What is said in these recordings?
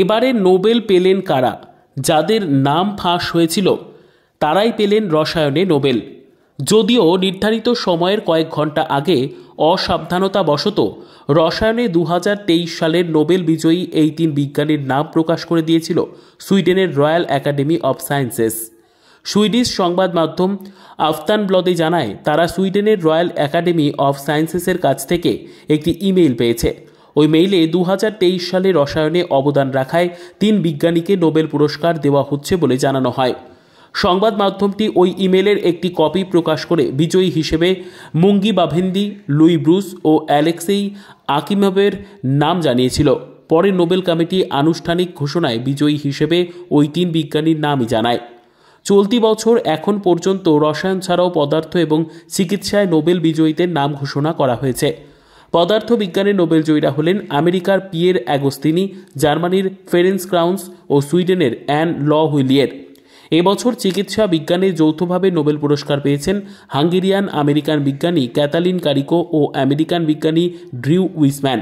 এবারে নোবেল পেলেন কারা যাদের নাম ফাঁস হয়েছিল তারাই পেলেন রসায়নে নোবেল যদিও নির্ধারিত সময়ের কয়েক ঘন্টা আগে অসাবধানতাবশত রসায়নে দু সালের নোবেল বিজয়ী এই তিন বিজ্ঞানীর নাম প্রকাশ করে দিয়েছিল সুইডেনের royal academy of sciences Swedish সংবাদ মাধ্যম ব্লদে জানায় তারা সুইডেনের রয়্যাল একাডেমি অব সায়েন্সেসের কাছ থেকে একটি ইমেইল পেয়েছে ওই মেইলে দু সালে রসায়নে অবদান রাখায় তিন বিজ্ঞানীকে নোবেল পুরস্কার দেওয়া হচ্ছে বলে জানানো হয় সংবাদ মাধ্যমটি ওই ইমেলের একটি কপি প্রকাশ করে বিজয়ী হিসেবে মুঙ্গি বাভেন্দি লুই ব্রুস ও অ্যালেক্সেই আকিমভের নাম জানিয়েছিল পরে নোবেল কমিটি আনুষ্ঠানিক ঘোষণায় বিজয়ী হিসেবে ওই তিন বিজ্ঞানীর নামই জানায় চলতি বছর এখন পর্যন্ত রসায়ন ছাড়াও পদার্থ এবং চিকিৎসায় নোবেল বিজয়ীদের নাম ঘোষণা করা হয়েছে পদার্থবিজ্ঞানে নোবেল জয়ীরা হলেন আমেরিকার পিয়ের অ্যাগোস্তিনি জার্মানির ফেরেন্স ক্রাউন্স ও সুইডেনের অ্যান ল হুইলিয়ের এবছর চিকিৎসা বিজ্ঞানে যৌথভাবে নোবেল পুরস্কার পেয়েছেন হাঙ্গেরিয়ান আমেরিকান বিজ্ঞানী ক্যাতালিন কারিকো ও আমেরিকান বিজ্ঞানী ড্রিউ উইসম্যান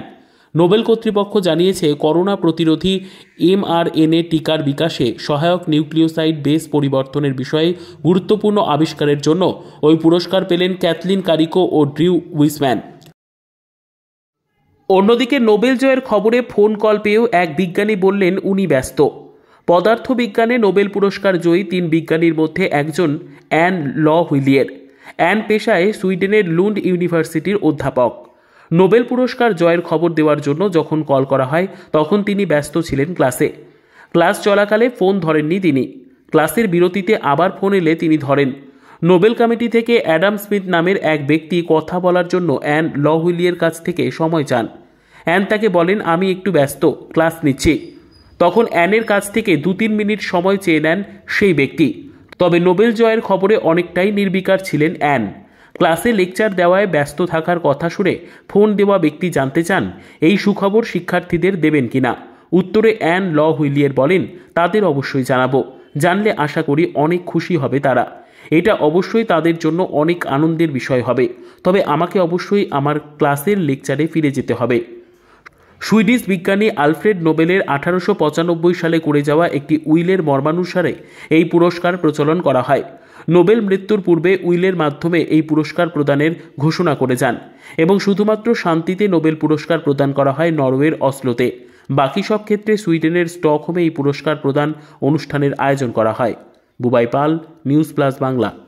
নোবেল কর্তৃপক্ষ জানিয়েছে করোনা প্রতিরোধী এমআরএনএ টিকার বিকাশে সহায়ক নিউক্লিওসাইড বেস পরিবর্তনের বিষয়ে গুরুত্বপূর্ণ আবিষ্কারের জন্য ওই পুরস্কার পেলেন ক্যাথলিন কারিকো ও ড্রিউ উইসম্যান অন্যদিকে নোবেল জয়ের খবরে ফোন কল পেয়েও এক বিজ্ঞানী বললেন উনি ব্যস্ত পদার্থবিজ্ঞানে নোবেল পুরস্কার জয়ী তিন বিজ্ঞানীর মধ্যে একজন অ্যান ল হুইলিয়ের অ্যান পেশায় সুইডেনের লুন্ড ইউনিভার্সিটির অধ্যাপক নোবেল পুরস্কার জয়ের খবর দেওয়ার জন্য যখন কল করা হয় তখন তিনি ব্যস্ত ছিলেন ক্লাসে ক্লাস চলাকালে ফোন ধরেননি তিনি ক্লাসের বিরতিতে আবার ফোন এলে তিনি ধরেন নোবেল কমিটি থেকে অ্যাডাম স্মিথ নামের এক ব্যক্তি কথা বলার জন্য অ্যান ল হুইলিয়ের কাছ থেকে সময় চান অ্যান তাকে বলেন আমি একটু ব্যস্ত ক্লাস নিচ্ছি তখন অ্যানের কাছ থেকে দু তিন মিনিট সময় চেয়ে নেন সেই ব্যক্তি তবে নোবেল জয়ের খবরে অনেকটাই নির্বিকার ছিলেন অ্যান ক্লাসে লেকচার দেওয়ায় ব্যস্ত থাকার কথা শুনে ফোন দেওয়া ব্যক্তি জানতে চান এই সুখবর শিক্ষার্থীদের দেবেন কিনা উত্তরে অ্যান ল হুইলিয়ার বলেন তাদের অবশ্যই জানাবো জানলে আশা করি অনেক খুশি হবে তারা এটা অবশ্যই তাদের জন্য অনেক আনন্দের বিষয় হবে তবে আমাকে অবশ্যই আমার ক্লাসের লেকচারে ফিরে যেতে হবে সুইডিশ বিজ্ঞানী আলফ্রেড নোবেলের আঠারোশো সালে করে যাওয়া একটি উইলের মর্মানুসারে এই পুরস্কার প্রচলন করা হয় নোবেল মৃত্যুর পূর্বে উইলের মাধ্যমে এই পুরস্কার প্রদানের ঘোষণা করে যান এবং শুধুমাত্র শান্তিতে নোবেল পুরস্কার প্রদান করা হয় নরওয়ের অসলোতে বাকি সব ক্ষেত্রে সুইডেনের স্টকহোমে এই পুরস্কার প্রদান অনুষ্ঠানের আয়োজন করা হয় বুবাই পাল নিউজ প্লাস বাংলা